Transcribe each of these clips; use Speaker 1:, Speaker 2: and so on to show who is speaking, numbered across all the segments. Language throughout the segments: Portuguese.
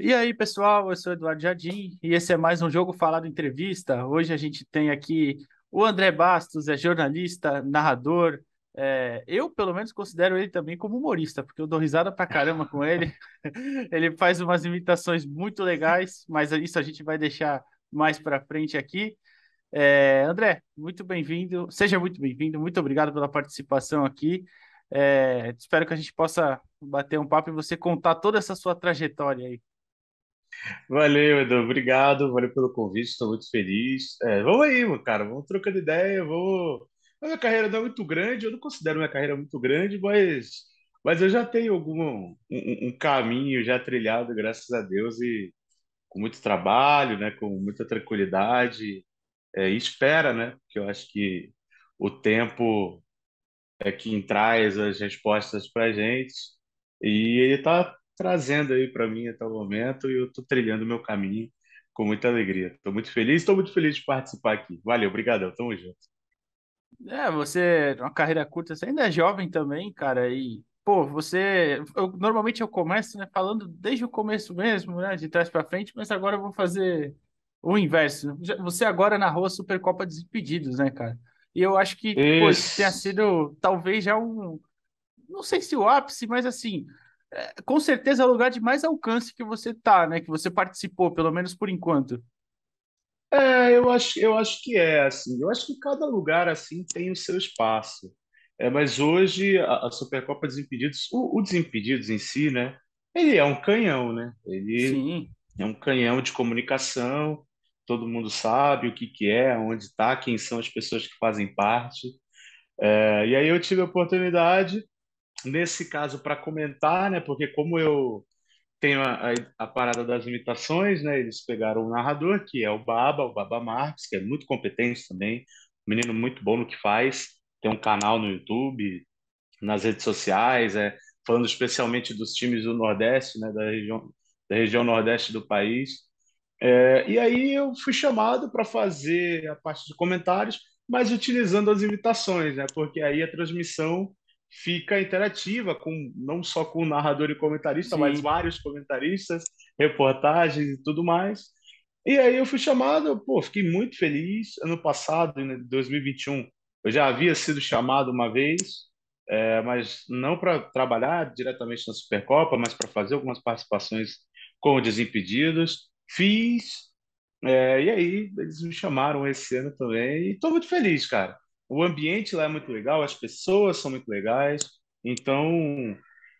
Speaker 1: E aí, pessoal, eu sou Eduardo Jardim e esse é mais um Jogo Falado Entrevista. Hoje a gente tem aqui o André Bastos, é jornalista, narrador. É, eu, pelo menos, considero ele também como humorista, porque eu dou risada pra caramba com ele. ele faz umas imitações muito legais, mas isso a gente vai deixar mais pra frente aqui. É, André, muito bem-vindo, seja muito bem-vindo, muito obrigado pela participação aqui. É, espero que a gente possa bater um papo e você contar toda essa sua trajetória aí.
Speaker 2: Valeu, Edu. Obrigado. Valeu pelo convite. Estou muito feliz. É, vamos aí, cara. Vamos trocando ideia. Vou... A minha carreira não é muito grande. Eu não considero minha carreira muito grande, mas, mas eu já tenho algum um, um caminho já trilhado, graças a Deus, e com muito trabalho, né? Com muita tranquilidade. É, espera, né? Porque eu acho que o tempo é quem traz as respostas para gente. E ele está trazendo aí para mim até o momento e eu estou trilhando o meu caminho com muita alegria. Estou muito feliz, estou muito feliz de participar aqui. Valeu, obrigado, tamo junto.
Speaker 1: É, você, uma carreira curta, você ainda é jovem também, cara, e, pô, você, eu, normalmente eu começo, né, falando desde o começo mesmo, né, de trás para frente, mas agora eu vou fazer o inverso. Você agora na rua Supercopa despedidos né, cara? E eu acho que, pô, tenha sido, talvez, já um, não sei se o ápice, mas assim, é, com certeza é o lugar de mais alcance que você tá, né? Que você participou, pelo menos por enquanto. É, eu acho, eu acho que é assim. Eu acho que cada lugar
Speaker 2: assim tem o seu espaço. É, mas hoje a, a Supercopa Desimpedidos, o, o, Desimpedidos em si, né? Ele é um canhão, né? Ele Sim. é um canhão de comunicação. Todo mundo sabe o que que é, onde está, quem são as pessoas que fazem parte. É, e aí eu tive a oportunidade nesse caso, para comentar, né? Porque como eu tenho a, a, a, parada das imitações, né? Eles pegaram um narrador, que é o Baba, o Baba Marques, que é muito competente também, um menino muito bom no que faz, tem um canal no YouTube, nas redes sociais, é, falando especialmente dos times do Nordeste, né? Da região, da região Nordeste do país. É, e aí eu fui chamado para fazer a parte de comentários, mas utilizando as imitações, né? Porque aí a transmissão fica interativa com não só com o narrador e comentarista, Sim. mas vários comentaristas, reportagens e tudo mais. E aí eu fui chamado, pô, fiquei muito feliz. Ano passado, né, em 2021, eu já havia sido chamado uma vez, é, mas não para trabalhar diretamente na Supercopa, mas para fazer algumas participações com o Desimpedidos. Fiz, é, e aí eles me chamaram esse ano também, e estou muito feliz, cara o ambiente lá é muito legal, as pessoas são muito legais. Então,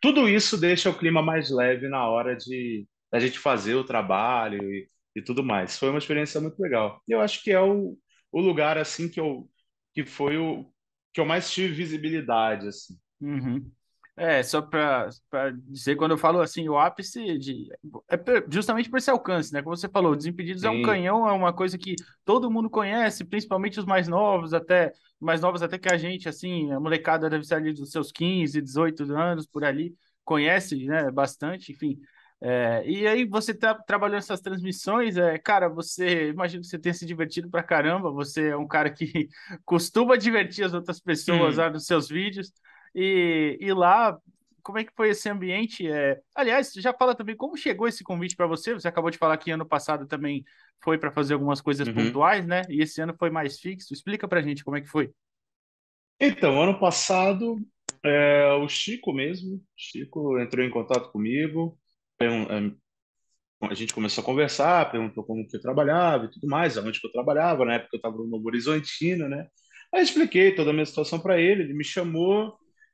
Speaker 2: tudo isso deixa o clima mais leve na hora de a gente fazer o trabalho e, e tudo mais. Foi uma experiência muito legal. Eu acho que é o, o lugar assim que eu que
Speaker 1: foi o que eu mais tive visibilidade assim. Uhum. É, só para dizer, quando eu falo assim, o ápice de, é justamente por esse alcance, né? Como você falou, Desimpedidos Sim. é um canhão, é uma coisa que todo mundo conhece, principalmente os mais novos, até mais novos até que a gente, assim, a molecada deve ser ali dos seus 15, 18 anos, por ali, conhece, né, bastante, enfim. É, e aí você tá trabalhando essas transmissões, é, cara, você imagino que você tenha se divertido pra caramba, você é um cara que costuma divertir as outras pessoas lá nos seus vídeos. E, e lá, como é que foi esse ambiente? É... Aliás, já fala também como chegou esse convite para você. Você acabou de falar que ano passado também foi para fazer algumas coisas uhum. pontuais, né? E esse ano foi mais fixo. Explica para gente como é que foi. Então, ano passado, é, o Chico mesmo, Chico
Speaker 2: entrou em contato comigo, é, a gente começou a conversar, perguntou como que eu trabalhava e tudo mais, aonde que eu trabalhava, na época eu estava no Novo Horizontino, né? Aí expliquei toda a minha situação para ele, ele me chamou,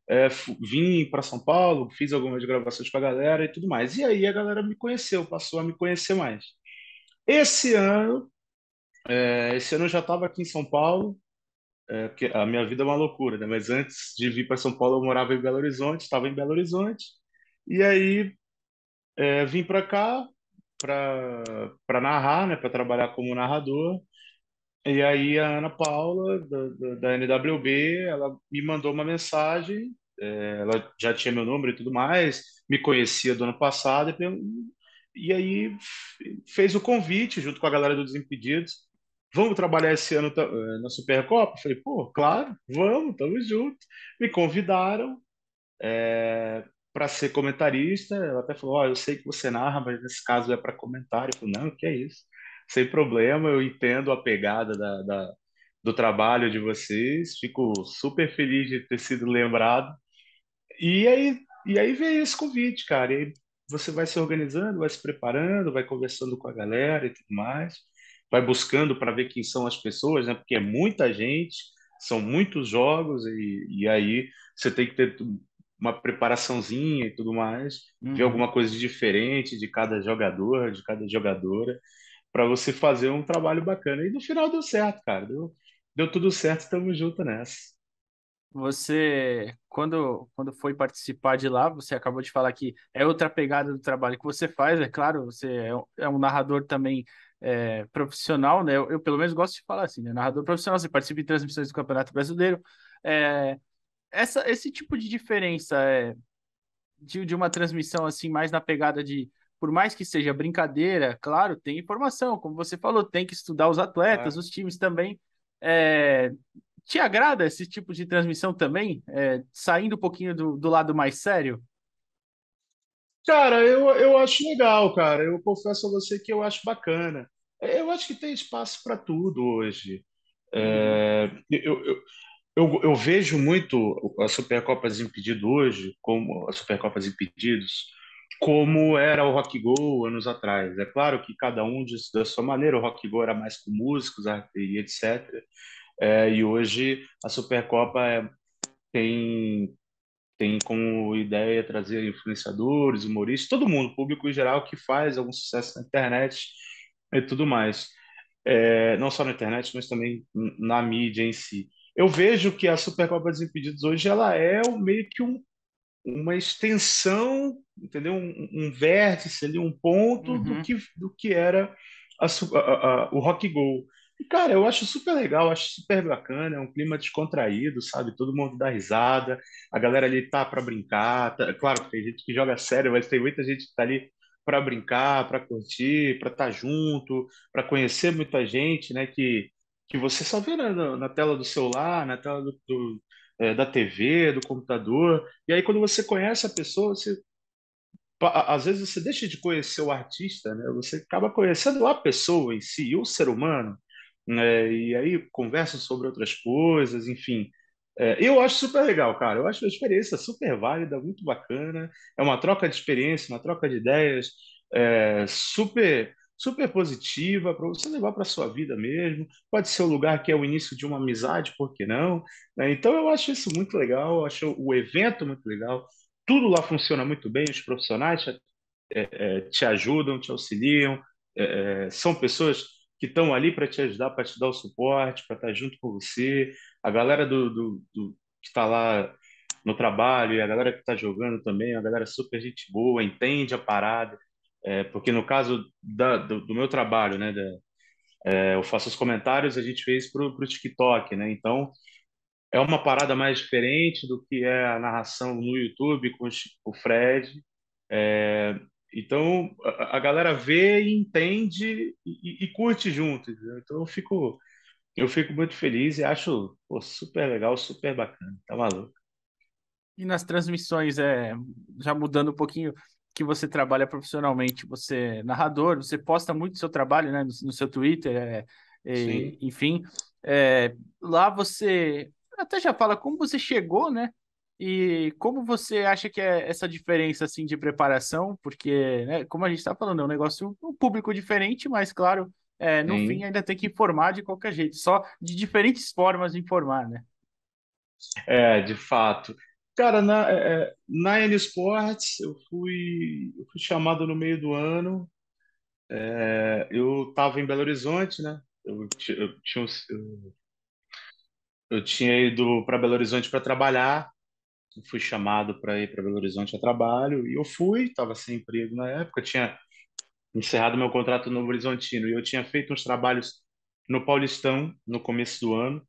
Speaker 2: é, vim para São Paulo, fiz algumas gravações com a galera e tudo mais. E aí a galera me conheceu, passou a me conhecer mais. Esse ano, é, esse ano eu já estava aqui em São Paulo, é, porque a minha vida é uma loucura, né? Mas antes de vir para São Paulo, eu morava em Belo Horizonte, estava em Belo Horizonte, e aí é, vim para cá para narrar, né? Para trabalhar como narrador. E aí a Ana Paula, da, da, da NWB, ela me mandou uma mensagem, é, ela já tinha meu número e tudo mais, me conhecia do ano passado, e, e aí fez o convite junto com a galera do Desimpedidos, vamos trabalhar esse ano é, na Supercopa? Falei, pô, claro, vamos, tamo junto. Me convidaram é, para ser comentarista, ela até falou, oh, eu sei que você narra, mas nesse caso é para comentário. Eu falei, não, que é isso sem problema, eu entendo a pegada da, da, do trabalho de vocês, fico super feliz de ter sido lembrado. E aí, e aí veio esse convite, cara. E você vai se organizando, vai se preparando, vai conversando com a galera e tudo mais, vai buscando para ver quem são as pessoas, né? Porque é muita gente, são muitos jogos, e, e aí você tem que ter uma preparaçãozinha e tudo mais, uhum. ver alguma coisa diferente de cada jogador, de cada jogadora
Speaker 1: para você fazer um trabalho bacana. E no final deu certo, cara. Deu, deu tudo certo, estamos juntos nessa. Você, quando, quando foi participar de lá, você acabou de falar que é outra pegada do trabalho que você faz, é claro, você é um, é um narrador também é, profissional, né? Eu, eu, pelo menos gosto de falar assim, né? Narrador profissional, você participa de transmissões do Campeonato Brasileiro. É, essa, esse tipo de diferença é, de, de uma transmissão assim mais na pegada de por mais que seja brincadeira, claro, tem informação, como você falou, tem que estudar os atletas, é. os times também. É... Te agrada esse tipo de transmissão também? É... Saindo um pouquinho do, do lado mais sério? Cara, eu, eu acho legal, cara. Eu confesso a você que eu acho bacana.
Speaker 2: É, eu acho que tem espaço para tudo hoje. É, uhum. eu, eu, eu, eu, vejo muito as Supercopas Impedido hoje, como as Supercopas Impedidos, como era o rock go anos atrás. É claro que cada um diz da sua maneira, o rock go era mais com músicos e etc. É, e hoje a Supercopa é, tem tem como ideia trazer influenciadores, humoristas, todo mundo, público em geral que faz algum sucesso na internet e tudo mais. É, não só na internet, mas também na mídia em si. Eu vejo que a Supercopa dos Impedidos hoje ela é meio que um uma extensão, entendeu? Um, um, vértice ali, um ponto uhum. do, que, do que era a, a, a, o Rock Go. E, cara, eu acho super legal, acho super bacana, é um clima descontraído, sabe? Todo mundo dá risada, a galera ali tá para brincar, tá... claro, tem gente que joga sério, mas tem muita gente que tá ali para brincar, para curtir, para estar tá junto, para conhecer muita gente, né? Que, que você só vê na, na tela do celular, na tela do, do é, da TV, do computador. E aí, quando você conhece a pessoa, você, às vezes você deixa de conhecer o artista, né? Você acaba conhecendo a pessoa em si, o ser humano. Né? E aí conversam sobre outras coisas, enfim. É, eu acho super legal, cara. Eu acho a experiência super válida, muito bacana. É uma troca de experiência, uma troca de ideias, é, super super positiva para você levar para sua vida mesmo. Pode ser o lugar que é o início de uma amizade, por que não? Né? Então eu acho isso muito legal, acho o evento muito legal. Tudo lá funciona muito bem, os profissionais te, é, é te ajudam, te auxiliam, é, é são pessoas que estão ali para te ajudar, para te dar o suporte, para estar tá junto com você. A galera do, do, do que está lá no trabalho e a galera que está jogando também, é a galera super gente boa, entende a parada, é, porque no caso da, do, do, meu trabalho, né, da, é, eu faço os comentários, a gente fez para o TikTok, né? Então é uma parada mais diferente do que é a narração no YouTube com o Fred. É, então a, a, galera vê, entende e, e curte junto. Entendeu? Então eu fico eu fico muito feliz e acho pô, super legal, super bacana. Tá maluco.
Speaker 1: E nas transmissões, é, já mudando um pouquinho, que você trabalha profissionalmente, você é narrador, você posta muito seu trabalho né, no, no seu Twitter, é, é enfim. É, lá você até já fala como você chegou, né? E como você acha que é essa diferença assim de preparação? Porque, né, como a gente está falando, é um negócio um público diferente, mas claro, é, no Sim. fim ainda tem que informar de qualquer jeito, só de diferentes formas de informar, né?
Speaker 2: É, de fato.
Speaker 1: Cara, na, é, na é, N Sports,
Speaker 2: eu fui, eu fui chamado no meio do ano. É, eu estava em Belo Horizonte, né? Eu, eu tinha, eu, eu tinha ido para Belo Horizonte para trabalhar. Eu fui chamado para ir para Belo Horizonte a trabalho. E eu fui, estava sem emprego na época. eu Tinha encerrado meu contrato no Horizontino. E eu tinha feito uns trabalhos no Paulistão no começo do ano.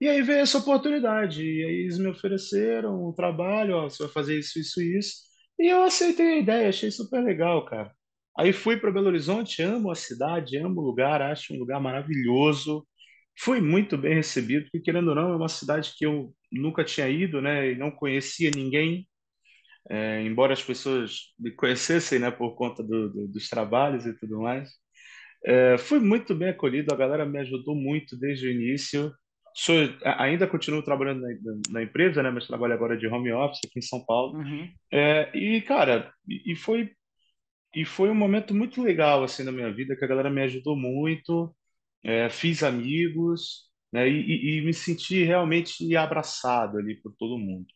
Speaker 2: E aí veio essa oportunidade, e aí eles me ofereceram o um trabalho, ó, você vai fazer isso, isso e isso, e eu aceitei a ideia, achei super legal, cara. Aí fui para Belo Horizonte, amo a cidade, amo o lugar, acho um lugar maravilhoso. Fui muito bem recebido, porque querendo ou não, é uma cidade que eu nunca tinha ido, né, e não conhecia ninguém, é, embora as pessoas me conhecessem, né, por conta do, do, dos trabalhos e tudo mais. É, fui muito bem acolhido, a galera me ajudou muito desde o início. Sou, ainda continuo trabalhando na, na, empresa, né? Mas trabalho agora de home office aqui em São Paulo. Uhum. É, e, cara, e foi, e foi um momento muito legal, assim, na minha vida, que a galera me ajudou muito, é, fiz amigos, né? E, e, e me senti realmente abraçado ali por todo mundo.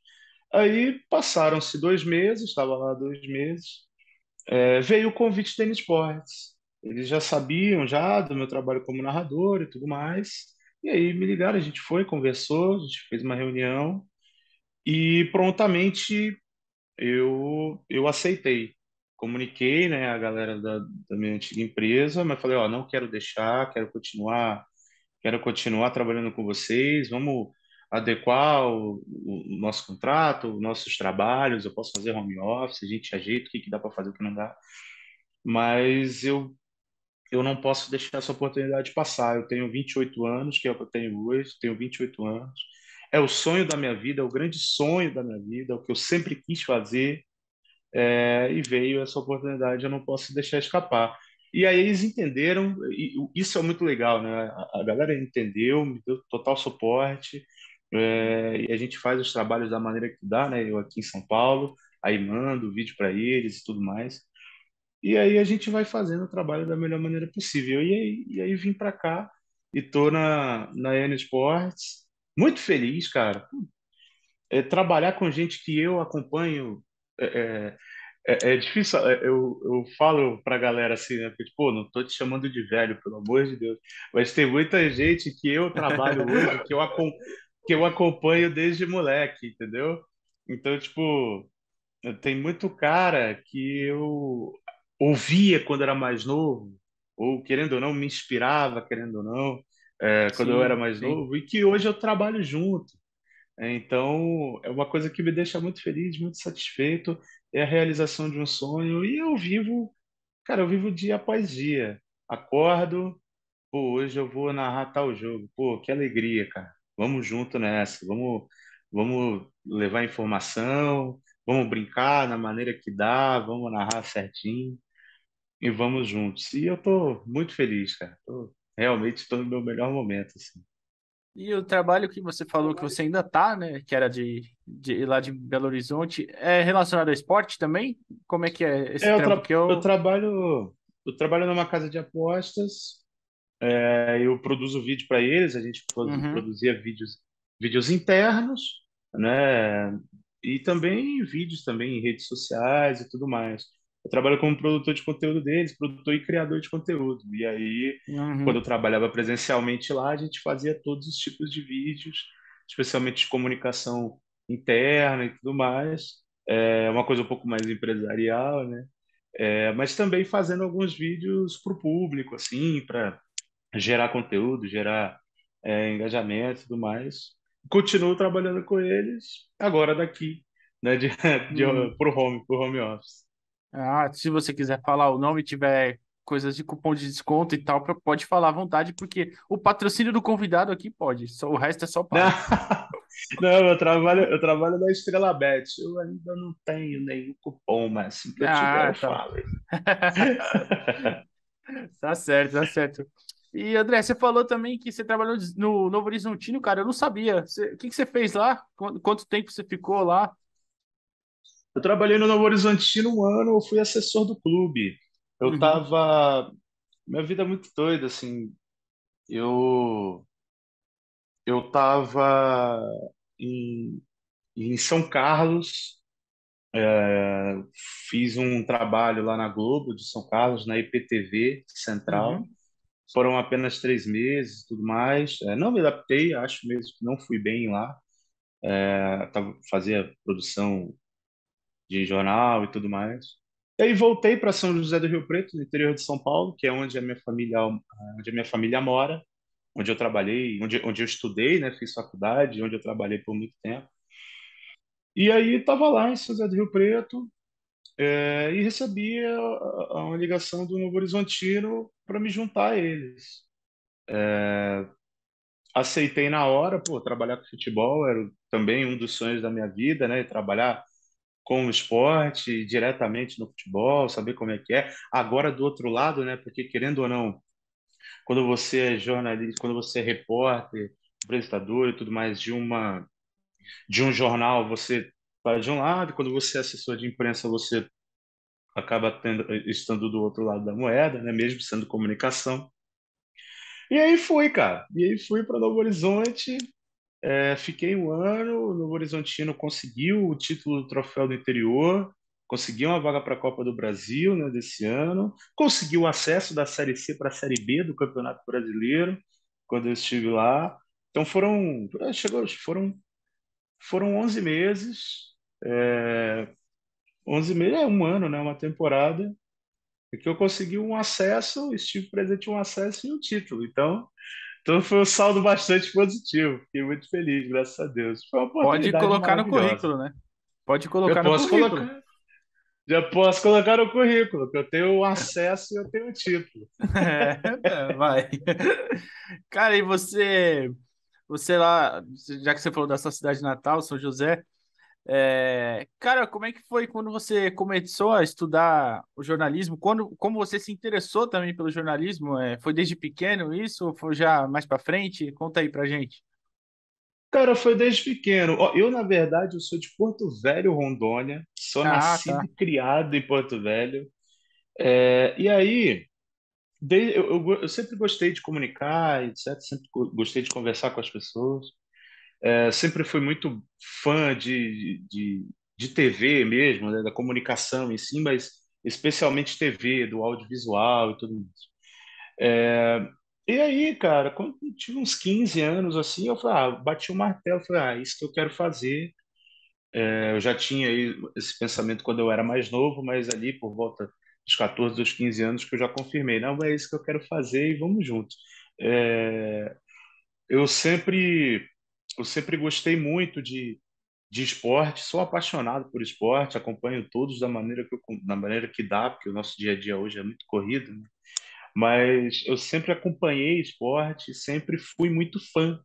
Speaker 2: Aí passaram-se dois meses, estava lá dois meses, é, veio o convite da Esportes. Eles já sabiam já do meu trabalho como narrador e tudo mais. E aí me ligaram, a gente foi, conversou, a gente fez uma reunião e prontamente eu, eu aceitei. Comuniquei, né, a galera da, da minha antiga empresa, mas falei, ó, não quero deixar, quero continuar, quero continuar trabalhando com vocês, vamos adequar o, o, nosso contrato, os nossos trabalhos, eu posso fazer home office, a gente ajeita o que, que dá para fazer, o que não dá. Mas eu eu não posso deixar essa oportunidade passar. Eu tenho 28 anos, que é o que eu tenho hoje, tenho 28 anos. É o sonho da minha vida, é o grande sonho da minha vida, é o que eu sempre quis fazer. É, e veio essa oportunidade, eu não posso deixar escapar. E aí eles entenderam, isso é muito legal, né? A galera entendeu, me deu total suporte, é, e a gente faz os trabalhos da maneira que dá, né? Eu aqui em São Paulo, aí mando vídeo para eles e tudo mais. E aí a gente vai fazendo o trabalho da melhor maneira possível. E aí, e aí vim para cá e tô na, na N Sports, muito feliz, cara. É, trabalhar com gente que eu acompanho é, é, é, é difícil. É, eu, eu falo pra galera assim, né? Porque, pô, não tô te chamando de velho, pelo amor de Deus. Mas tem muita gente que eu trabalho hoje, que eu, que eu acompanho desde moleque, entendeu? Então, tipo, tem muito cara que eu ouvia quando era mais novo, ou querendo ou não, me inspirava, querendo ou não, é, quando sim, eu era mais sim. novo, e que hoje eu trabalho junto. É, então, é uma coisa que me deixa muito feliz, muito satisfeito, é a realização de um sonho, e eu vivo, cara, eu vivo dia após dia. Acordo, pô, hoje eu vou narrar tal jogo, pô, que alegria, cara. Vamos junto nessa, vamos, vamos levar informação, vamos brincar na maneira que dá, vamos narrar certinho e vamos juntos. E eu tô muito feliz, cara. Tô, realmente estou no meu melhor momento, assim.
Speaker 1: E o trabalho que você falou que você ainda tá, né? Que era de, de lá de Belo Horizonte, é relacionado ao esporte também? Como é que é esse é, eu eu... eu... trabalho, eu trabalho numa casa de apostas.
Speaker 2: É, eu produzo vídeo para eles. A gente uhum. produzia vídeos, vídeos internos, né? E também vídeos também em redes sociais e tudo mais eu trabalho como produtor de conteúdo deles, produtor e criador de conteúdo. E aí, uhum. quando eu trabalhava presencialmente lá, a gente fazia todos os tipos de vídeos, especialmente de comunicação interna e tudo mais. É uma coisa um pouco mais empresarial, né? É, mas também fazendo alguns vídeos para o público, assim, para gerar conteúdo, gerar é, engajamento e tudo mais. Continuo trabalhando com eles,
Speaker 1: agora daqui,
Speaker 2: né? De, de, uhum.
Speaker 1: Pro home, pro home office. Ah, se você quiser falar o nome, tiver coisas de cupom de desconto e tal, pode falar à vontade, porque o patrocínio do convidado aqui pode, só, o resto é só pago.
Speaker 2: Não, eu, trabalho, eu trabalho na Estrela Bet, eu ainda não tenho nenhum cupom,
Speaker 1: mas assim que eu ah, tiver, tá. eu falo. tá certo, tá certo. E André, você falou também que você trabalhou no Novo Horizontino, cara, eu não sabia. Você, o que, que você fez lá? Quanto, quanto tempo você ficou lá? Eu trabalhei no Novo
Speaker 2: Horizontino um ano, eu fui assessor do clube. Eu uhum. tava. Minha vida é muito doida, assim. Eu. Eu tava em, em São Carlos, é, fiz um trabalho lá na Globo de São Carlos, na IPTV Central. Uhum. Foram apenas três meses e tudo mais. É, não me adaptei, acho mesmo que não fui bem lá. É, tava, fazia produção de jornal e tudo mais. E aí voltei para São José do Rio Preto, no interior de São Paulo, que é onde a minha família, ah, onde a minha família mora, onde eu trabalhei, onde, onde eu estudei, né, fiz faculdade, onde eu trabalhei por muito tempo. E aí estava lá em São José do Rio Preto é, e recebia uma ligação do Novo Horizontino para me juntar a eles. É, aceitei na hora, pô, trabalhar com futebol era também um dos sonhos da minha vida, né, trabalhar com o esporte, diretamente no futebol, saber como é que é. Agora, do outro lado, né, porque querendo ou não, quando você é jornalista, quando você é repórter, apresentador e tudo mais de uma de um jornal, você vai de um lado, quando você é assessor de imprensa, você acaba tendo, estando do outro lado da moeda, né, mesmo sendo comunicação. E aí fui, cara. E aí fui para Novo Horizonte, é, fiquei um ano, no Horizontino conseguiu o título do Troféu do Interior, conseguiu uma vaga para a Copa do Brasil né, desse ano, conseguiu o acesso da Série C para a Série B do Campeonato Brasileiro, quando eu estive lá. Então foram, chegou, foram, foram 11 meses, é, 11 meses é um ano, né, uma temporada, que eu consegui um acesso, estive presente em um acesso e um título. Então, então foi um saldo bastante positivo. Fiquei muito feliz, graças a Deus. Pode colocar no currículo, né? Pode colocar eu no currículo. Colocar,
Speaker 1: já posso colocar no currículo, que eu tenho acesso e eu tenho título. É, é, vai. Cara, e você, você lá, já que você falou da sua cidade natal, São José, é, cara, como é que foi quando você começou a estudar o jornalismo? Quando, como você se interessou também pelo jornalismo? É, foi desde pequeno isso ou foi já mais para frente? Conta aí pra gente. Cara,
Speaker 2: foi desde pequeno. Eu, na verdade, eu sou de Porto Velho, Rondônia. Sou ah, nascido tá. e criado em Porto Velho. É, e aí, eu, eu, eu sempre gostei de comunicar, etc. Sempre gostei de conversar com as pessoas é, sempre fui muito fã de, de, de TV mesmo, né, da comunicação em si, mas especialmente TV, do audiovisual e tudo isso. É, e aí, cara, quando eu tive uns 15 anos assim, eu falei, ah, bati o martelo, falei, ah, isso que eu quero fazer. É, eu já tinha esse pensamento quando eu era mais novo, mas ali por volta dos 14, dos 15 anos que eu já confirmei, não, é isso que eu quero fazer e vamos juntos. É, eu sempre eu sempre gostei muito de, de esporte, sou apaixonado por esporte, acompanho todos da maneira que, eu, da maneira que dá, porque o nosso dia a dia hoje é muito corrido, né? mas eu sempre acompanhei esporte, sempre fui muito fã,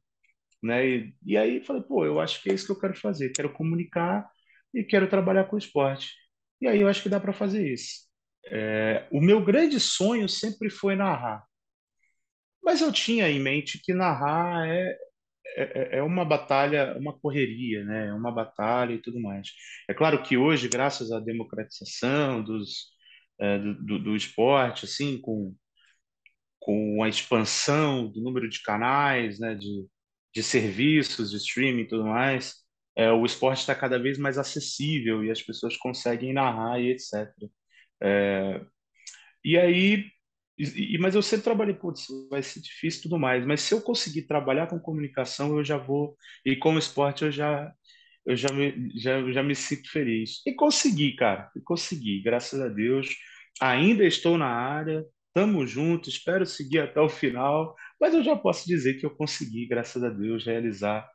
Speaker 2: né? E, e aí falei, pô, eu acho que é isso que eu quero fazer, quero comunicar e quero trabalhar com esporte. E aí eu acho que dá para fazer isso. É, o meu grande sonho sempre foi narrar, mas eu tinha em mente que narrar é, é, é, é uma batalha, uma correria, né? É uma batalha e tudo mais. É claro que hoje, graças à democratização dos, é, do, do, do, esporte, assim, com, com a expansão do número de canais, né? De, de serviços, de streaming e tudo mais, é, o esporte está cada vez mais acessível e as pessoas conseguem narrar e etc. É, e aí e, mas eu sempre trabalhei, putz, vai ser difícil e tudo mais, mas se eu conseguir trabalhar com comunicação, eu já vou, e como esporte eu já eu já me, já, já me sinto feliz. E consegui, cara, e consegui, graças a Deus. Ainda estou na área, estamos juntos, espero seguir até o final, mas eu já posso dizer que eu consegui, graças a Deus, realizar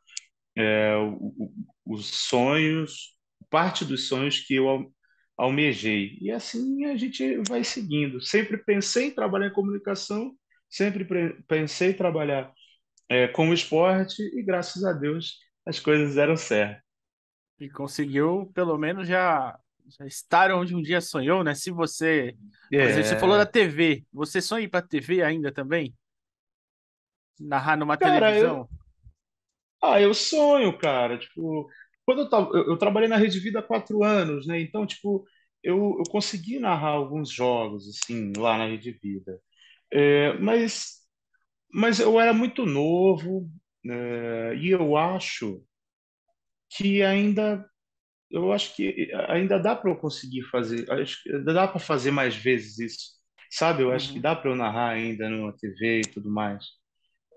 Speaker 2: é, o, o, os sonhos, parte dos sonhos que eu almejei. E assim a gente vai seguindo. Sempre pensei em trabalhar em comunicação, sempre pensei em trabalhar é, com esporte e graças a Deus as coisas deram certo.
Speaker 1: E conseguiu, pelo menos, já, já estar onde um dia sonhou, né? Se você. É... Exemplo, você é. falou da TV. Você sonha ir para a TV ainda também? Narrar numa cara, televisão? Eu...
Speaker 2: Ah, eu sonho, cara. Tipo, quando eu, tava, eu, eu, trabalhei na Rede Vida há quatro anos, né? Então, tipo, eu, eu consegui narrar alguns jogos, assim, lá na Rede Vida. É, mas, mas eu era muito novo é, e eu acho que ainda eu acho que eh, ainda dá para eu conseguir fazer, acho que dá para fazer mais vezes isso, sabe? Eu acho uhum. que dá para eu narrar ainda na TV e tudo mais.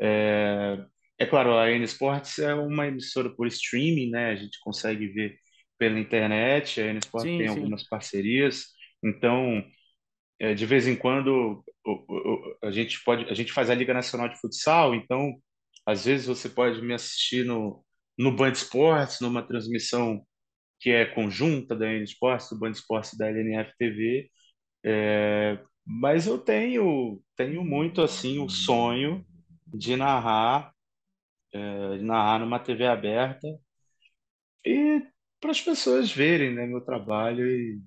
Speaker 2: É, é claro, a N Sports é uma emissora por streaming, né? A gente consegue ver pela internet, a N-Sport tem sim. algumas parcerias, então eh, de vez em quando a gente pode a gente faz a Liga Nacional de Futsal, então às vezes você pode me assistir no no Band Esportes, numa transmissão que é conjunta da N Esportes, do Band Esportes e da LNF TV. É, eh, mas eu tenho tenho muito assim o sonho de narrar é, de narrar numa TV aberta e para as pessoas verem né, meu trabalho e,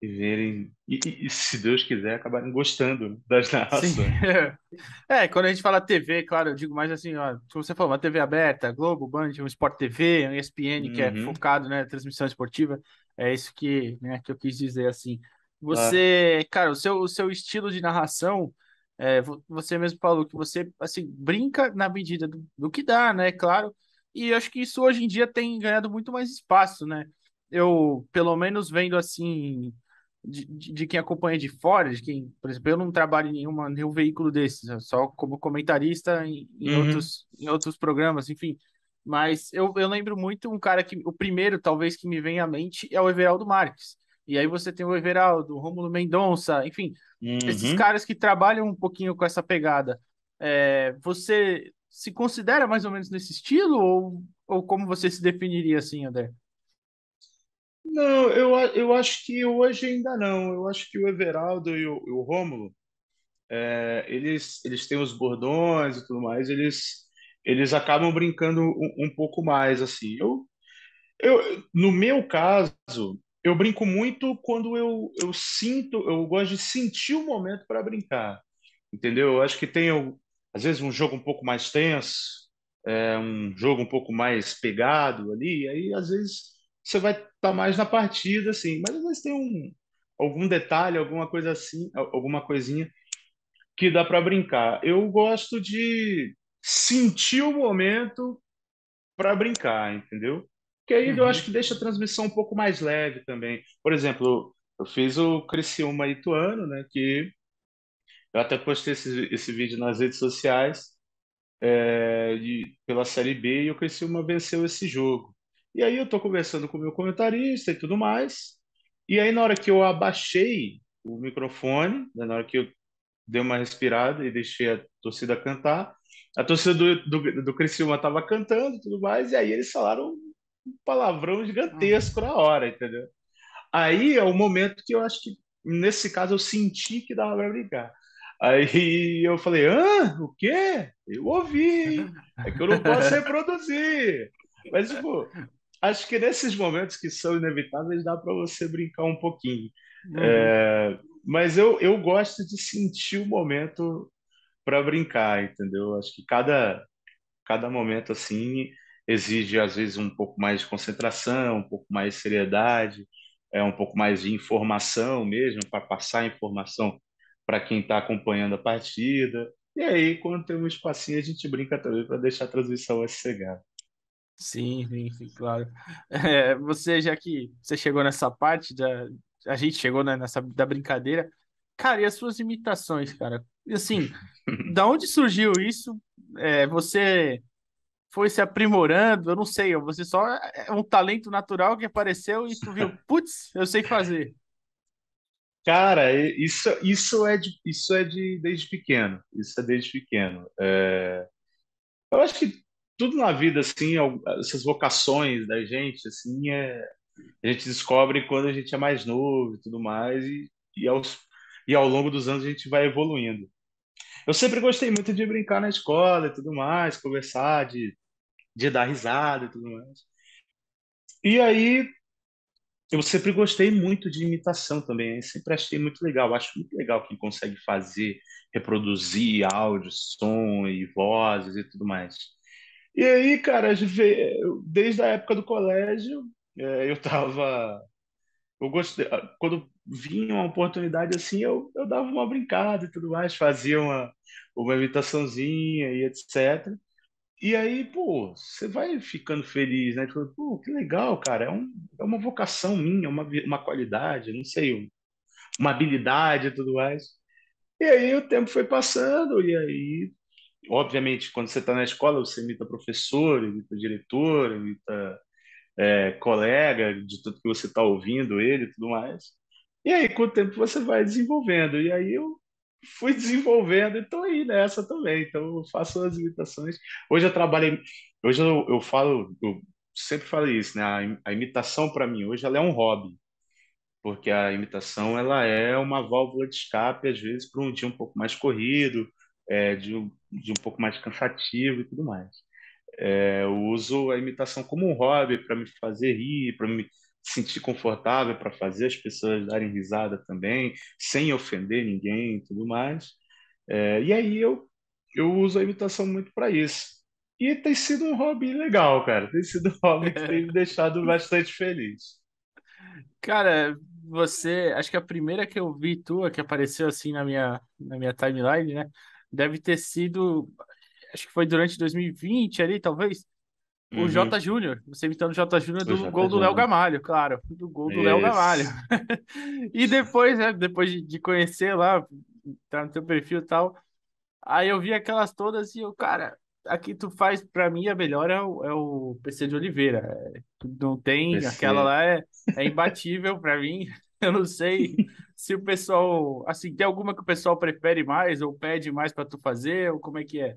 Speaker 2: e verem, e, e, se Deus quiser, acabarem gostando né, das narrações.
Speaker 1: É. é, quando a gente fala TV, claro, eu digo mais assim, ó, como você falou, uma TV aberta, Globo, Band, um Sport TV, um ESPN, uhum. que é uhum. focado na né, transmissão esportiva, é isso que, né, que eu quis dizer, assim. Você, cara, o seu, o seu estilo de narração, é, você mesmo falou que você, assim, brinca na medida do, do que dá, né, claro, e acho que isso hoje em dia tem ganhado muito mais espaço, né? Eu, pelo menos vendo assim, de, de quem acompanha de fora, de quem, por exemplo, eu não trabalho em nenhuma, nenhum veículo desses, só como comentarista em, em uhum. outros, em outros programas, enfim. Mas eu, eu lembro muito um cara que, o primeiro talvez que me vem à mente é o Everaldo Marques. E aí você tem o Everaldo, o Rômulo Mendonça, enfim, uhum. esses caras que trabalham um pouquinho com essa pegada. É, você se considera mais ou menos nesse estilo? Ou, ou como você se definiria assim, André?
Speaker 2: Não, eu, eu acho que hoje ainda não. Eu acho que o Everaldo e o, o Rômulo, é, eles, eles têm os bordões e tudo mais, eles, eles acabam brincando um, um pouco mais, assim. Eu, eu, no meu caso, eu brinco muito quando eu, eu sinto, eu gosto de sentir o momento para brincar, entendeu? Eu acho que tem às vezes um jogo um pouco mais tenso, é, um jogo um pouco mais pegado ali, aí às vezes você vai estar tá mais na partida, assim, mas às vezes tem um, algum detalhe, alguma coisa assim, alguma coisinha que dá para brincar. Eu gosto de sentir o momento para brincar, entendeu? Que aí uhum. eu acho que deixa a transmissão um pouco mais leve também. Por exemplo, eu fiz o Criciúma Ituano, né, que eu até postei esse, esse vídeo nas redes sociais é, de, pela Série B e o Criciúma venceu esse jogo. E aí eu estou conversando com o meu comentarista e tudo mais, e aí na hora que eu abaixei o microfone, né, na hora que eu dei uma respirada e deixei a torcida cantar, a torcida do, do, do Criciúma estava cantando e tudo mais, e aí eles falaram um palavrão gigantesco na hora, entendeu? Aí é o momento que eu acho que, nesse caso, eu senti que dava para brigar. Aí eu falei, hã? O quê? Eu ouvi, hein? É que eu não posso reproduzir. Mas, tipo, acho que nesses momentos que são inevitáveis dá para você brincar um pouquinho. Uhum. É, mas eu, eu gosto de sentir o momento para brincar, entendeu? Acho que cada, cada momento assim exige às vezes um pouco mais de concentração, um pouco mais de seriedade, é um pouco mais de informação mesmo para passar a informação para quem está acompanhando a partida. E aí, quando tem um espacinho, a gente brinca também para deixar a transmissão sossegada. Sim,
Speaker 1: sim, sim, claro. É, você, já que você chegou nessa parte, da, a gente chegou né, nessa da brincadeira, cara, e as suas imitações, cara? Assim, da onde surgiu isso? É, você foi se aprimorando, eu não sei, você só é um talento natural que apareceu e tu viu, putz, eu sei fazer.
Speaker 2: Cara, é, isso, isso é, de, isso é de, desde pequeno. Isso é desde pequeno. É... Eu acho que tudo na vida, assim, essas vocações da gente, assim, é... a gente descobre quando a gente é mais novo e tudo mais, e, e, aos, e ao longo dos anos a gente vai evoluindo. Eu sempre gostei muito de brincar na escola e tudo mais, conversar, de, de dar risada e tudo mais. E aí, eu sempre gostei muito de imitação também, sempre achei muito legal, acho muito legal quem consegue fazer, reproduzir áudio, som e vozes e tudo mais. E aí, cara, desde a época do colégio, é, eu tava. Eu gostei. Ah, quando vinha uma oportunidade assim, eu, eu dava uma brincada e tudo mais, fazia uma, uma imitaçãozinha e etc. E aí, pô, você vai ficando feliz, né? Tipo, pô, que legal, cara. É, um, é uma vocação minha, uma, uma qualidade, não sei, uma habilidade e tudo mais. E aí o tempo foi passando, e aí, obviamente, quando você está na escola, você imita professor, imita diretor, imita é, colega, de tudo que você está ouvindo ele e tudo mais. E aí, com o tempo, você vai desenvolvendo. E aí eu fui desenvolvendo e tô aí nessa também. Então, faço as imitações. Hoje eu trabalhei. Hoje eu, eu falo, eu sempre falei isso, né? A, a imitação para mim hoje ela é um hobby, porque a imitação ela é uma válvula de escape, às vezes, para um dia um pouco mais corrido, é, de, de um pouco mais cansativo e tudo mais. É, eu uso a imitação como um hobby para me fazer rir, para me sentir confortável para fazer, as pessoas darem risada também, sem ofender ninguém e tudo mais. É, e aí eu, eu uso a imitação muito para isso. E tem sido um hobby legal, cara. Tem sido um hobby que tem me deixado bastante feliz.
Speaker 1: Cara, você. Acho que a primeira que eu vi tua, que apareceu assim na minha, na minha timeline, né? Deve ter sido. Acho que foi durante 2020 ali, talvez. O uhum. Jota Júnior, você imitando o Jota Júnior do J. gol J. do Léo Gamalho, claro, do gol do Léo Gamalho. e depois, né, depois de conhecer lá, entrar no seu perfil e tal, aí eu vi aquelas todas e eu, cara, aqui tu faz, pra mim, a melhor é o, é o PC de Oliveira. Não tem, PC. aquela lá é, é imbatível pra mim. Eu não sei se o pessoal, assim, tem alguma que o pessoal prefere mais ou pede mais para tu fazer, ou como é que é?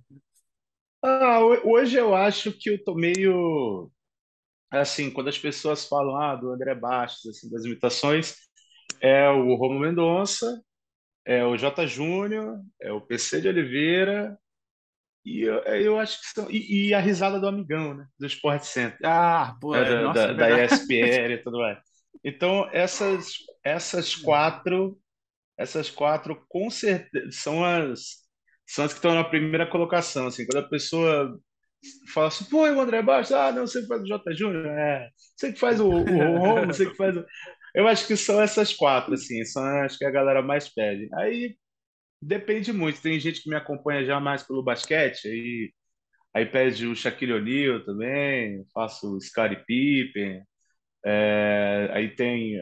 Speaker 2: Ah, hoje eu acho que eu tô meio assim, quando as pessoas falam ah, do André Bastos, assim, das imitações, é o Romo Mendonça, é o J. Júnior, é o PC de Oliveira, e eu, é, eu acho que são. E, e, a risada do amigão, né? Do Sport Center. Ah, pô, é, da, nossa, da, é da ESPN e tudo mais. Então, essas, essas é. quatro, essas quatro com certeza, são as são as que estão na primeira colocação. Assim, quando a pessoa fala assim, pô, o André Bastos, ah, não, você que faz o J. Júnior, é, você que faz o, o Romo, você que faz o... Eu acho que são essas quatro, assim, são acho que a galera mais pede. Aí depende muito, tem gente que me acompanha já mais pelo basquete, aí, aí pede o Shaquille O'Neal também, faço o Scottie Pippen, é, aí tem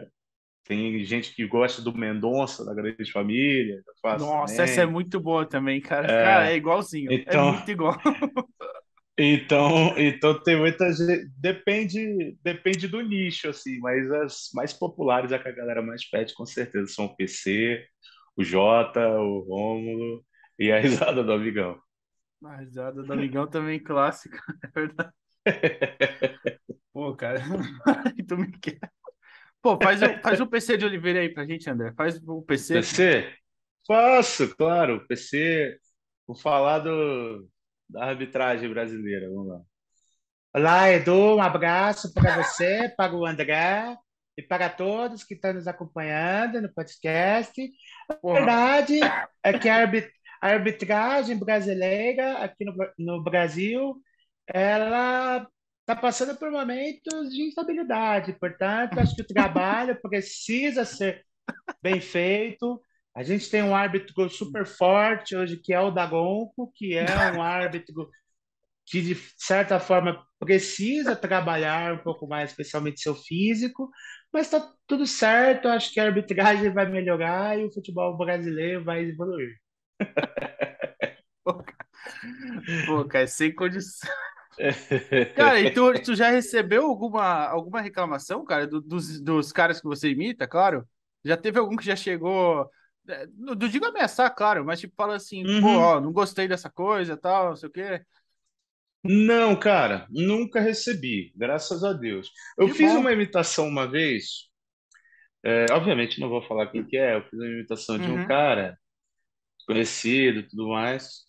Speaker 2: tem gente que gosta do Mendonça, da Grande Família. Nossa, também. essa é
Speaker 1: muito boa também, cara. É, cara, é igualzinho. É então, é muito igual.
Speaker 2: então, então tem muita gente. Depende, depende do nicho, assim, mas as mais populares, a que a galera mais pede, com certeza, são o PC, o Jota, o Rômulo e a risada do amigão.
Speaker 1: A risada do amigão também é clássica, é verdade. Pô, cara, tu me quer. Pô, faz o, faz o PC de Oliveira aí pra gente, André. Faz o PC. PC?
Speaker 2: Faço, claro. PC. Vou falar do, da arbitragem brasileira. Vamos lá.
Speaker 1: Olá, Edu. Um
Speaker 2: abraço para você, para o André e para todos que estão nos acompanhando no podcast. A verdade é que a arbitragem brasileira aqui no, no Brasil ela está passando por momentos de instabilidade. Portanto, acho que o trabalho precisa ser bem feito. A gente tem um árbitro super forte hoje, que é o Dagonco, que é um árbitro que, de certa forma, precisa trabalhar um pouco mais, especialmente seu físico, mas está tudo certo. Acho que a arbitragem vai melhorar e o futebol brasileiro vai evoluir.
Speaker 1: Pô, cara, Pô, cara sem condição. Cara, e então, tu, tu já recebeu alguma, alguma reclamação, cara, do, dos, dos caras que você imita, claro? Já teve algum que já chegou. É, não, digo ameaçar, claro, mas tipo, fala assim, uhum. pô, ó, não gostei dessa coisa, tal, não sei o quê.
Speaker 2: Não, cara, nunca recebi, graças a Deus. Eu que fiz bom. uma imitação uma vez, é, obviamente não vou falar quem que é, eu fiz uma imitação uhum. de um uhum. cara conhecido tudo mais.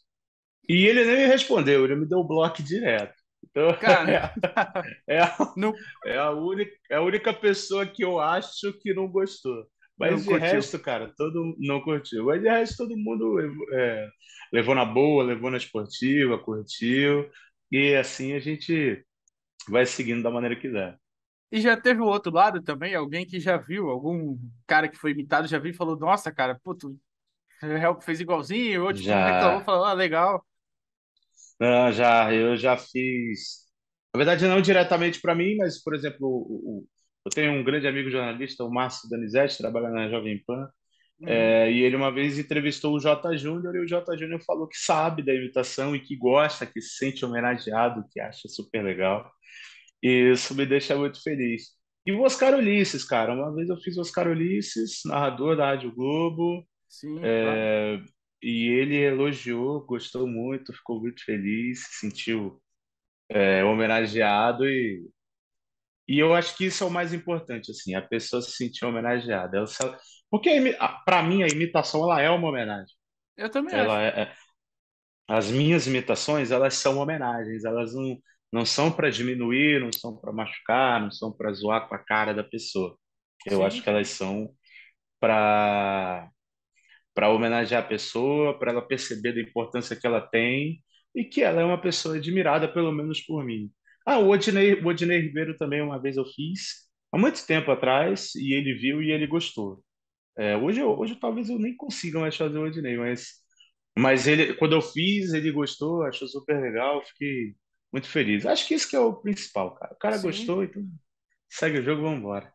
Speaker 2: E ele nem me respondeu, ele me deu o bloco direto. Então, Cara, é, é, a, é, a única, é a única pessoa que eu acho que não gostou. Mas de resto, cara, todo não curtiu. Mas de resto, todo mundo é, levou na boa, levou na esportiva, curtiu. E assim a gente vai seguindo
Speaker 1: da maneira que der. E já teve o outro lado também, alguém que já viu, algum cara que foi imitado já viu e falou: Nossa, cara, puto, o Help fez igualzinho. Outro já. reclamou falou: Ah, legal.
Speaker 2: Não, já, eu já fiz. Na verdade, não diretamente para mim, mas, por exemplo, o, o, eu tenho um grande amigo jornalista, o Márcio Donizete, trabalha na Jovem Pan, é, uhum. é, e ele uma vez entrevistou o J. Júnior, e o J. Júnior falou que sabe da imitação e que gosta, que se sente homenageado, que acha super legal. E isso me deixa muito feliz. E o Oscar Ulisses, cara, uma vez eu fiz o Oscar Ulisses, narrador da Rádio Globo. Sim, é, e ele elogiou, gostou muito, ficou muito feliz, se sentiu é, homenageado e e eu acho que isso é o mais importante assim, a pessoa se sentir homenageada. Ela, porque para mim a imitação ela é uma homenagem.
Speaker 1: Eu também ela
Speaker 2: acho. É, é as minhas imitações elas são homenagens, elas não não são para diminuir, não são para machucar, não são para zoar com a cara da pessoa. Eu Sim. acho que elas são para para homenagear a pessoa, para ela perceber da importância que ela tem e que ela é uma pessoa admirada, pelo menos por mim. Ah, o Odinei, o Odinei Ribeiro também uma vez eu fiz, há muito tempo atrás, e ele viu e ele gostou. É, hoje, hoje talvez eu nem consiga mais fazer o Odinei, mas, mas ele, quando eu fiz, ele gostou, achou super legal, fiquei muito feliz. Acho que isso que é o principal, cara. O cara Sim. gostou, então segue o jogo, vamos embora.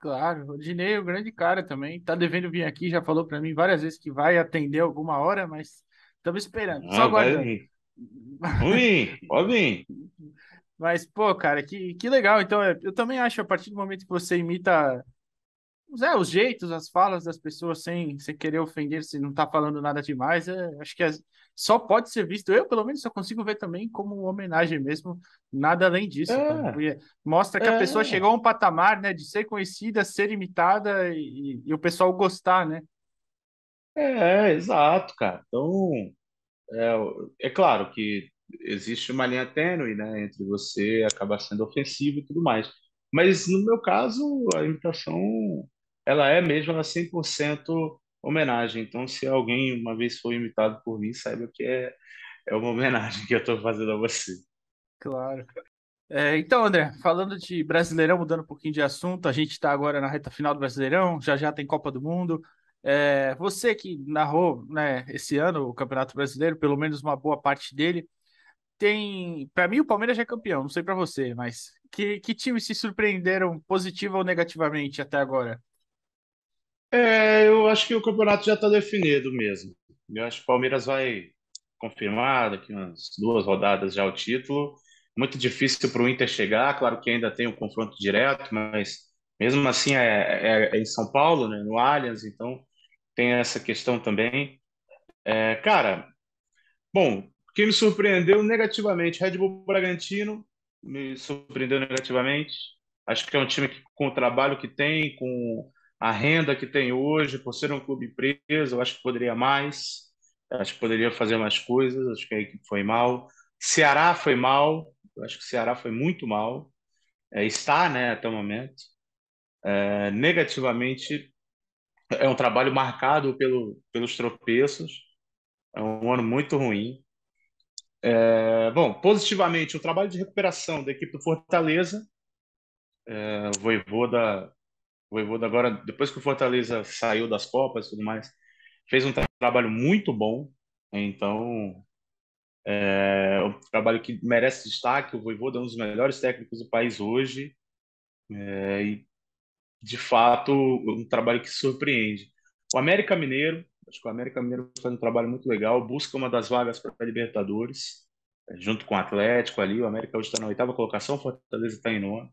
Speaker 1: Claro, Rodinei é um grande cara também. Tá devendo vir aqui, já falou para mim várias vezes que vai atender alguma hora, mas estamos esperando. Ah, Só agora. Pode
Speaker 2: vir, pode vir.
Speaker 1: Mas, pô, cara, que, que legal. Então, é, eu também acho, a partir do momento que você imita é, os jeitos, as falas das pessoas sem, sem querer ofender, se não tá falando nada demais, é, acho que as, só pode ser visto, eu pelo menos só consigo ver também como homenagem mesmo, nada além disso. É. Mostra que é. a pessoa chegou a um patamar, né, de ser conhecida, ser imitada e, e o pessoal gostar, né?
Speaker 2: É, exato, cara. Então, é, é claro que existe uma linha tênue, né, entre você acabar sendo ofensivo e tudo mais. Mas no meu caso, a imitação ela é mesmo ela 100% é homenagem. Então, se alguém uma vez foi imitado por mim, saiba que é,
Speaker 1: é uma homenagem que eu estou fazendo a você. Claro. É, então, André, falando de Brasileirão, mudando um pouquinho de assunto, a gente está agora na reta final do Brasileirão, já já tem Copa do Mundo. É, você que narrou né, esse ano o Campeonato Brasileiro, pelo menos uma boa parte dele, tem. Para mim, o Palmeiras já é campeão, não sei para você, mas que, que times se surpreenderam positiva ou negativamente até agora?
Speaker 2: É, eu acho que o campeonato já está definido mesmo. Eu acho que o Palmeiras vai confirmar daqui umas duas rodadas já o título. Muito difícil para o Inter chegar, claro que ainda tem o um confronto direto, mas mesmo assim é, é, é, em São Paulo, né, no Allianz, então tem essa questão também. É, cara, bom, quem me surpreendeu negativamente, Red Bull Bragantino me surpreendeu negativamente. Acho que é um time que, com o trabalho que tem, com a renda que tem hoje, por ser um clube empresa, eu acho que poderia mais, acho que poderia fazer mais coisas, acho que a equipe foi mal. Ceará foi mal, eu acho que Ceará foi muito mal, é, está né, até o momento. É, negativamente, é um trabalho marcado pelo, pelos tropeços, é um ano muito ruim. É, bom, positivamente, o trabalho de recuperação da equipe do Fortaleza, é, o Voivoda o Voivoda agora, depois que o Fortaleza saiu das Copas e tudo mais, fez um trabalho muito bom. Então, é, é um trabalho que merece destaque. O Voivoda é um dos melhores técnicos do país hoje. É, e, de fato, um trabalho que surpreende. O América Mineiro, acho que o América Mineiro faz um trabalho muito legal, busca uma das vagas para a Libertadores, é, junto com o Atlético ali. O América hoje está na oitava colocação, o Fortaleza está em nona.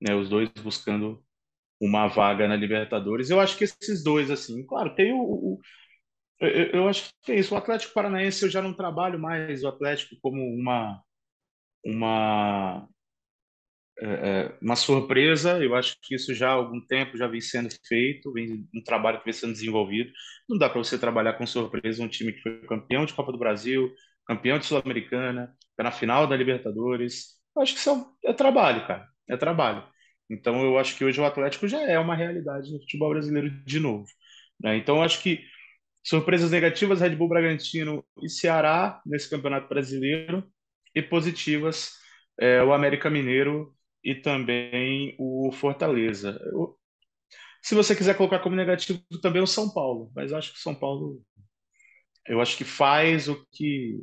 Speaker 2: Né, os dois buscando uma vaga na Libertadores. Eu acho que esses dois, assim, claro, tem o. o eu, acho que tem isso. O Atlético Paranaense eu já não trabalho mais o Atlético como uma uma é, é, uma surpresa. Eu acho que isso já há algum tempo já vem sendo feito, vem um trabalho que vem sendo desenvolvido. Não dá para você trabalhar com surpresa um time que foi campeão de Copa do Brasil, campeão de Sul-Americana, está na final da Libertadores. Eu acho que isso é, um, é trabalho, cara. É trabalho. Então eu acho que hoje o Atlético já é uma realidade no futebol brasileiro de novo. Né? Então eu acho que surpresas negativas Red Bull Bragantino e Ceará nesse Campeonato Brasileiro e positivas é, o América Mineiro e também o Fortaleza. Eu, se você quiser colocar como negativo também o São Paulo, mas eu acho que o São Paulo eu acho que faz o que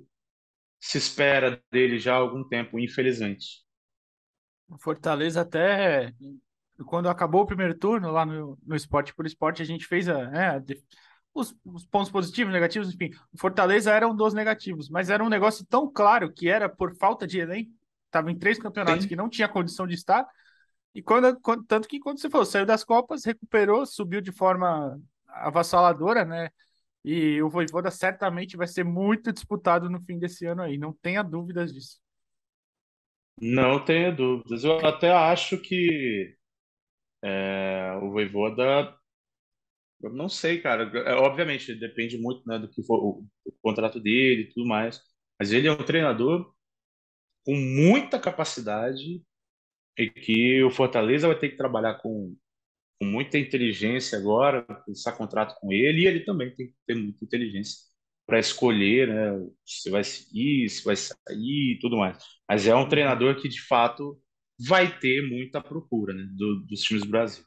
Speaker 2: se espera dele já há algum tempo, infelizmente.
Speaker 1: Fortaleza até quando acabou o primeiro turno lá no, no Esporte por Esporte, a gente fez a, é, os, os, pontos positivos, negativos, enfim. O Fortaleza era um dos negativos, mas era um negócio tão claro que era por falta de elenco. Estava em três campeonatos Sim. que não tinha condição de estar. E quando, quando, tanto que quando você falou, saiu das Copas, recuperou, subiu de forma avassaladora, né? E o Voivoda certamente vai ser muito disputado no fim desse ano aí, não tenha dúvidas disso.
Speaker 2: Não tenho dúvidas. Eu até acho que é, o Voivoda. Eu não sei, cara. É, obviamente, depende muito né, do que for o, contrato dele e tudo mais. Mas ele é um treinador com muita capacidade e que o Fortaleza vai ter que trabalhar com, com muita inteligência agora, pensar contrato com ele, e ele também tem que ter muita inteligência para escolher né, se vai seguir, se vai sair e tudo mais. Mas é um treinador que, de fato, vai ter muita procura né, do, dos times do Brasil.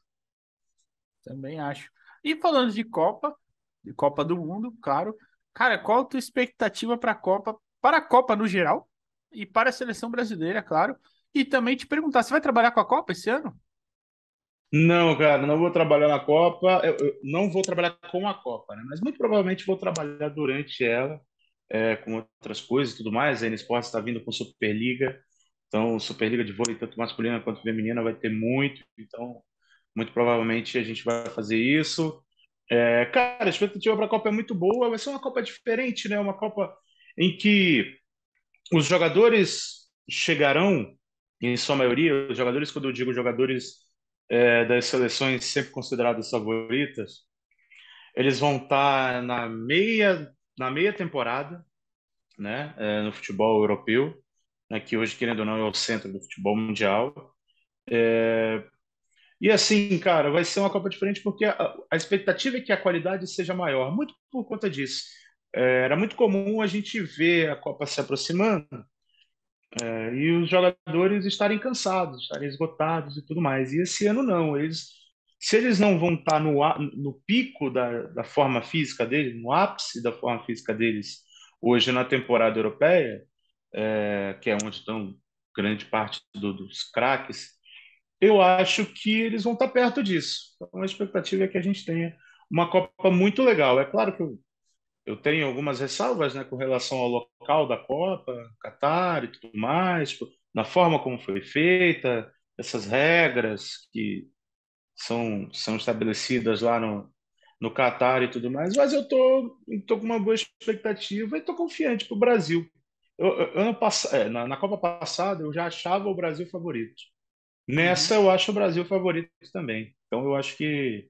Speaker 1: Também acho. E falando de Copa, de Copa do Mundo, claro. Cara, qual a tua expectativa para a Copa, para a Copa no geral e para a seleção brasileira, claro? E também te perguntar, você vai trabalhar com a Copa esse ano?
Speaker 2: Não, cara, não vou trabalhar na Copa. Eu, eu não vou trabalhar com a Copa, né? Mas muito provavelmente vou trabalhar durante ela, é, com outras coisas e tudo mais. A N está vindo com Superliga. Então, Superliga de vôlei, tanto masculina quanto feminina, vai ter muito. Então, muito provavelmente a gente vai fazer isso. É, cara, a expectativa para a Copa é muito boa. Vai ser uma Copa diferente, né? Uma Copa em que os jogadores chegarão, em sua maioria, os jogadores, quando eu digo jogadores é, das seleções sempre consideradas favoritas, eles vão estar na meia na meia temporada, né, é, no futebol europeu, né, que hoje querendo ou não é o centro do futebol mundial. É, e assim, cara, vai ser uma Copa diferente porque a, a, expectativa é que a qualidade seja maior, muito por conta disso. É, era muito comum a gente ver a Copa se aproximando é, e os jogadores estarem cansados, estarem esgotados e tudo mais. E esse ano não, eles se eles não vão estar tá no, no pico da, da forma física deles, no ápice da forma física deles hoje na temporada europeia, é, que é onde estão grande parte do, dos craques, eu acho que eles vão estar tá perto disso. Então a expectativa é que a gente tenha uma Copa muito legal. É claro que eu eu tenho algumas ressalvas né, com relação ao local da Copa, Catar e tudo mais, tipo, na forma como foi feita, essas regras que são, são estabelecidas lá no, no Catar e tudo mais, mas eu tô, tô com uma boa expectativa e estou confiante para o Brasil. Eu, eu, ano pass... É, na, na Copa passada eu já achava o Brasil favorito. Nessa uhum. eu acho o Brasil favorito também. Então eu acho que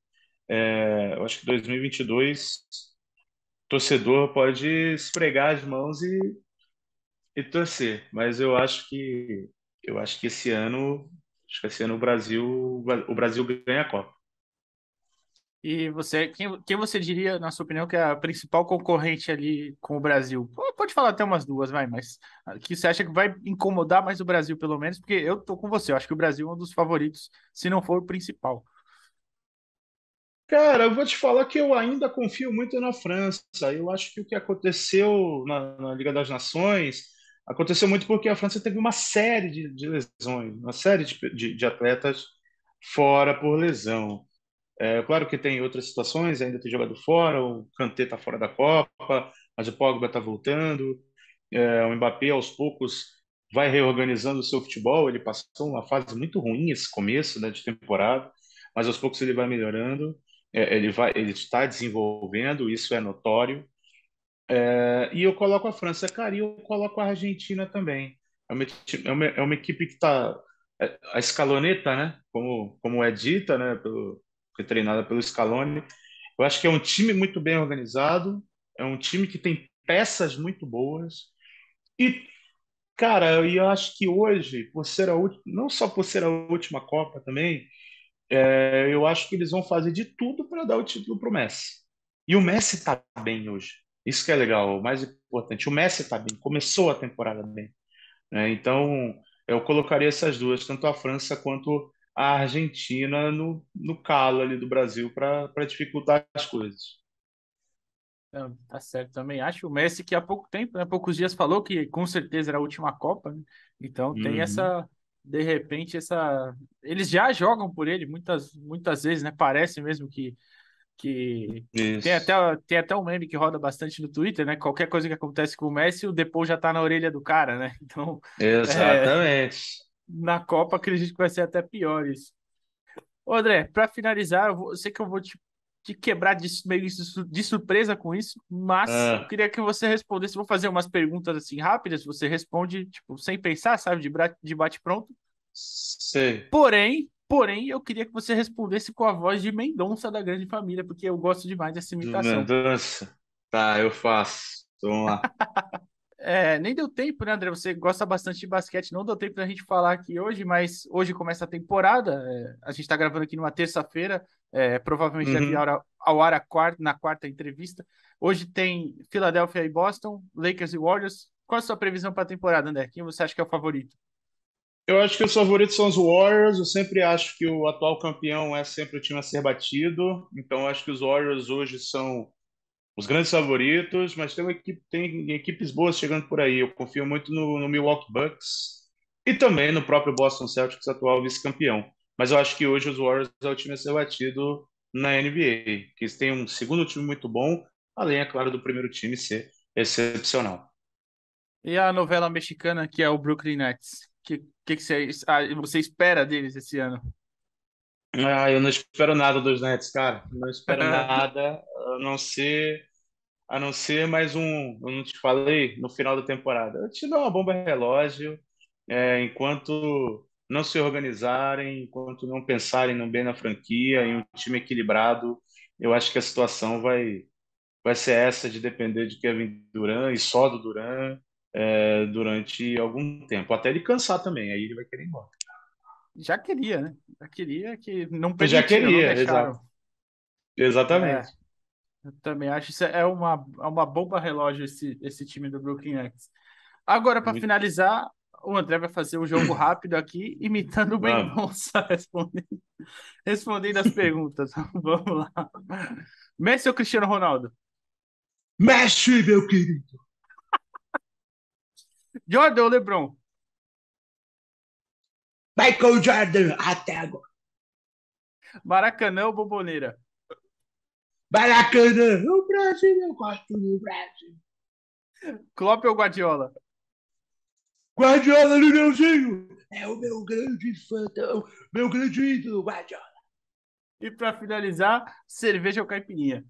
Speaker 2: é, eu acho que 2022 torcedor pode esfregar as mãos e, e torcer, mas eu acho que eu acho que esse ano, acho que esse ano o Brasil, o Brasil ganha a Copa.
Speaker 1: E você, quem, quem você diria, na sua opinião, que é a principal concorrente ali com o Brasil? Pode falar até umas duas, vai, mas ah, que você acha que vai incomodar mais o Brasil, pelo menos? Porque eu tô com você, eu acho que o Brasil é um dos favoritos, se não for o principal.
Speaker 2: Cara, eu vou te falar que eu ainda confio muito na França. Eu acho que o que aconteceu na, na Liga das Nações aconteceu muito porque a França teve uma série de, de lesões, uma série de, de, de, atletas fora por lesão. É, claro que tem outras situações, ainda tem jogado fora, o Kanté está fora da Copa, mas o Pogba está voltando, é, o Mbappé aos poucos vai reorganizando o seu futebol, ele passou uma fase muito ruim esse começo né, de temporada, mas aos poucos ele vai melhorando. É, ele vai, ele está desenvolvendo, isso é notório. É, e eu coloco a França, é cara, e eu coloco a Argentina também. É uma, é uma, é uma equipe que está é, a escaloneta, né? Como, como é dita, né? Pelo, treinada pelo Scaloni. Eu acho que é um time muito bem organizado, é um time que tem peças muito boas. E, cara, eu acho que hoje, por ser a última, não só por ser a última Copa também, é, eu acho que eles vão fazer de tudo para dar o título para o Messi. E o Messi está bem hoje. Isso que é legal, o mais importante. O Messi está bem, começou a temporada bem. Né? Então, eu colocaria essas duas, tanto a França quanto a Argentina, no, no calo ali do Brasil para dificultar as
Speaker 1: coisas. Não, é, tá certo também. Acho o Messi que há pouco tempo, né, poucos dias, falou que com certeza era a última Copa, né? Então tem uhum. essa de repente essa eles já jogam por ele muitas muitas vezes, né? Parece mesmo que que
Speaker 2: Isso. tem até
Speaker 1: tem até um meme que roda bastante no Twitter, né? Qualquer coisa que acontece com o Messi, o depois já tá na orelha do cara, né? Então Exatamente. É... na Copa acredito que vai ser até pior isso. Ô, André, para finalizar, eu, vou... sei que eu vou te de quebrar de, meio de surpresa com isso, mas é. eu queria que você respondesse. Vou fazer umas perguntas assim rápidas, você responde, tipo, sem pensar, sabe, de, de bate-pronto. Sei. Porém, porém, eu queria que você respondesse com a voz de Mendonça da Grande Família, porque eu gosto demais dessa imitação.
Speaker 2: Mendonça? Tá, eu faço. Vamos lá.
Speaker 1: É, nem deu tempo, né, André? Você gosta bastante de basquete, não deu tempo da gente falar aqui hoje, mas hoje começa a temporada. É, a gente está gravando aqui numa terça-feira, é, provavelmente uhum. deve ir ao, ar a quarta, na quarta entrevista. Hoje tem Filadélfia e Boston, Lakers e Warriors. Qual a sua previsão para a temporada, André? Quem você acha que é o favorito?
Speaker 2: Eu acho que os favoritos são os Warriors. Eu sempre acho que o atual campeão é sempre o time a ser batido. Então, acho que os Warriors hoje são os grandes favoritos, mas tem, equipe, tem, equipes boas chegando por aí. Eu confio muito no, no Milwaukee Bucks e também no próprio Boston Celtics, atual vice-campeão. Mas eu acho que hoje os Warriors é o time a ser batido na NBA, que eles têm um segundo time muito bom, além, é claro, do primeiro time ser excepcional.
Speaker 1: E a novela mexicana, que é o Brooklyn Nets? O que, que, que você, ah, você espera deles esse ano? Ah, eu não espero
Speaker 2: nada dos Nets, cara. Não espero nada, a não ser, a não ser mais um, eu não te falei, no final da temporada. Eu te dou uma bomba relógio, é, enquanto não se organizarem, enquanto não pensarem no bem na franquia, em um time equilibrado, eu acho que a situação vai, vai ser essa de depender de Kevin Durant e só do Durant é, durante algum tempo, até ele cansar também, aí ele vai querer ir embora.
Speaker 1: Já queria, né? Já queria que não permitia, Já queria, exato.
Speaker 2: exatamente.
Speaker 1: É. Eu também acho que isso é uma, é uma bomba relógio esse, esse time do Brooklyn Nets. Agora, para finalizar, o André vai fazer um jogo rápido aqui, imitando o Mendonça, respondendo, respondendo as perguntas. Vamos lá. Messi ou Cristiano Ronaldo? Messi, meu querido! Jordan ou LeBron? Michael Jordan
Speaker 2: até agora.
Speaker 1: Maracanã ou boboneira?
Speaker 2: Maracanã, o Brasil, eu é gosto do
Speaker 1: Brasil. Klopp ou Guardiola?
Speaker 2: Guardiola meu Deusinho, É o meu grande fã, é
Speaker 1: meu grande ídolo, Guardiola. E para finalizar, cerveja ou caipirinha?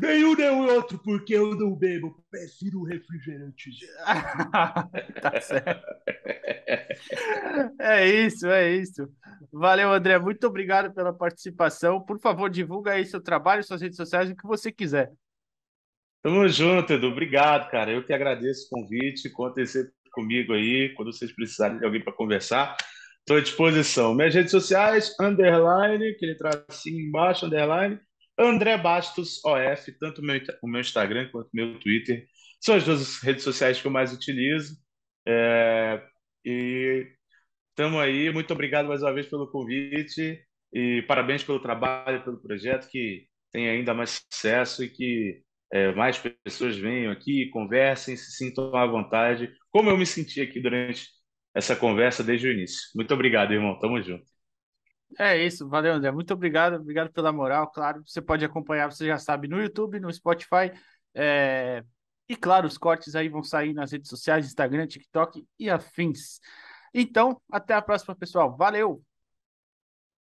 Speaker 2: Nenhum nem outro, porque eu não bebo. Prefiro refrigerante. tá certo.
Speaker 1: É isso, é isso. Valeu, André. Muito obrigado pela participação. Por favor, divulga aí seu trabalho, suas redes sociais, o que você quiser. Tamo junto, Edu. Obrigado, cara. Eu que agradeço
Speaker 2: o convite. Contem sempre comigo aí, quando vocês precisarem de alguém para conversar. Estou à disposição. Minhas redes sociais, underline, aquele tracinho embaixo, underline André Bastos OF, tanto meu, o meu Instagram quanto meu Twitter. São as duas redes sociais que eu mais utilizo. É, e estamos aí. Muito obrigado mais uma vez pelo convite e parabéns pelo trabalho, pelo projeto que tem ainda mais sucesso e que é, mais pessoas venham aqui, conversem, se sintam à vontade, como eu me senti aqui durante essa conversa desde o início. Muito obrigado, irmão. Tamo junto.
Speaker 1: É isso, valeu, André. Muito obrigado, obrigado pela moral. Claro, você pode acompanhar, você já sabe, no YouTube, no Spotify. É... E claro, os cortes aí vão sair nas redes sociais, Instagram, TikTok e afins. Então, até a próxima, pessoal. Valeu!